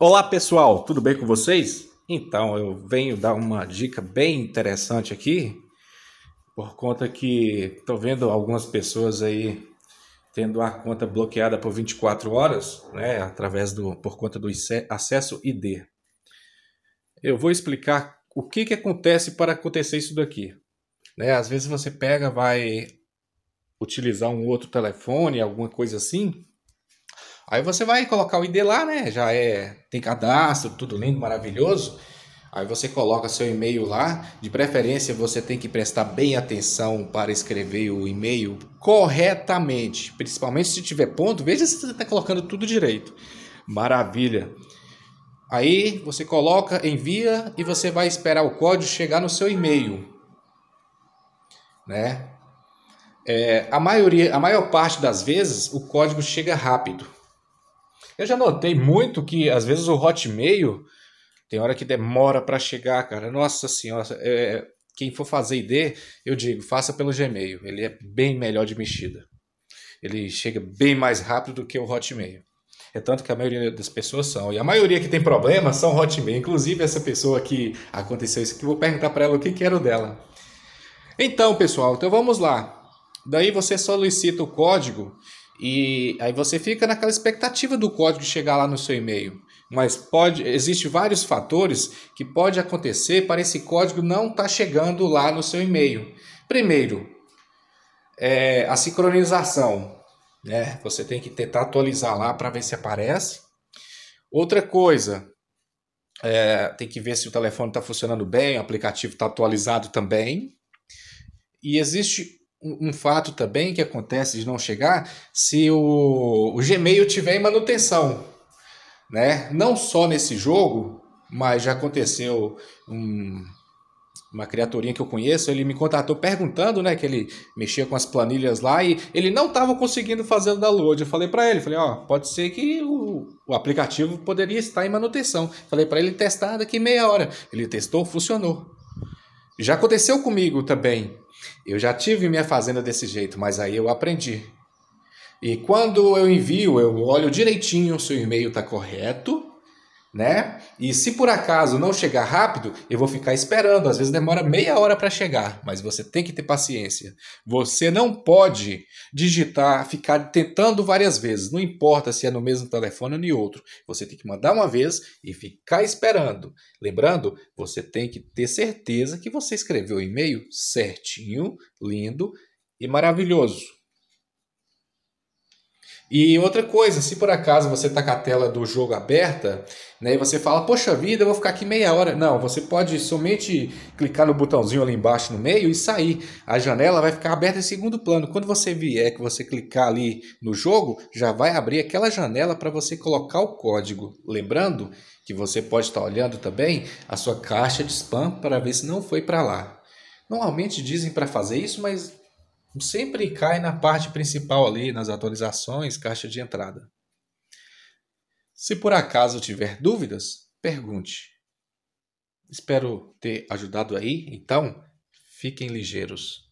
Olá pessoal, tudo bem com vocês? Então, eu venho dar uma dica bem interessante aqui, por conta que estou vendo algumas pessoas aí tendo a conta bloqueada por 24 horas, né, através do por conta do acesso ID. Eu vou explicar o que, que acontece para acontecer isso daqui. Né? Às vezes você pega, vai utilizar um outro telefone, alguma coisa assim, Aí você vai colocar o ID lá, né? Já é tem cadastro, tudo lindo, maravilhoso. Aí você coloca seu e-mail lá. De preferência, você tem que prestar bem atenção para escrever o e-mail corretamente. Principalmente se tiver ponto, veja se você está colocando tudo direito. Maravilha! Aí você coloca, envia e você vai esperar o código chegar no seu e-mail. Né? É, a, maioria, a maior parte das vezes o código chega rápido. Eu já notei muito que, às vezes, o Hotmail tem hora que demora para chegar, cara. Nossa senhora, é, é quem for fazer ID, eu digo, faça pelo Gmail. Ele é bem melhor de mexida. Ele chega bem mais rápido do que o Hotmail. É tanto que a maioria das pessoas são. E a maioria que tem problema são Hotmail. Inclusive, essa pessoa que aconteceu isso aqui, vou perguntar para ela o que, quero era o dela. Então, pessoal, então vamos lá. Daí você solicita o código e aí você fica naquela expectativa do código chegar lá no seu e-mail. Mas pode, existe vários fatores que pode acontecer para esse código não estar tá chegando lá no seu e-mail. Primeiro, é a sincronização. Né? Você tem que tentar atualizar lá para ver se aparece. Outra coisa, é, tem que ver se o telefone está funcionando bem, o aplicativo está atualizado também. E existe um fato também que acontece de não chegar se o, o Gmail tiver em manutenção, né? Não só nesse jogo, mas já aconteceu um, uma criaturinha que eu conheço, ele me contatou perguntando, né, que ele mexia com as planilhas lá e ele não estava conseguindo fazer o download. Eu falei para ele, falei, ó, pode ser que o, o aplicativo poderia estar em manutenção. Falei para ele testar daqui meia hora. Ele testou, funcionou. Já aconteceu comigo também, eu já tive minha fazenda desse jeito, mas aí eu aprendi. E quando eu envio, eu olho direitinho se o e-mail está correto né? E se por acaso não chegar rápido, eu vou ficar esperando. Às vezes demora meia hora para chegar, mas você tem que ter paciência. Você não pode digitar, ficar tentando várias vezes. Não importa se é no mesmo telefone ou em outro. Você tem que mandar uma vez e ficar esperando. Lembrando, você tem que ter certeza que você escreveu o e-mail certinho, lindo e maravilhoso. E outra coisa, se por acaso você está com a tela do jogo aberta, né, e você fala, poxa vida, eu vou ficar aqui meia hora. Não, você pode somente clicar no botãozinho ali embaixo no meio e sair. A janela vai ficar aberta em segundo plano. Quando você vier que você clicar ali no jogo, já vai abrir aquela janela para você colocar o código. Lembrando que você pode estar tá olhando também a sua caixa de spam para ver se não foi para lá. Normalmente dizem para fazer isso, mas sempre cai na parte principal ali, nas atualizações, caixa de entrada. Se por acaso tiver dúvidas, pergunte. Espero ter ajudado aí, então fiquem ligeiros.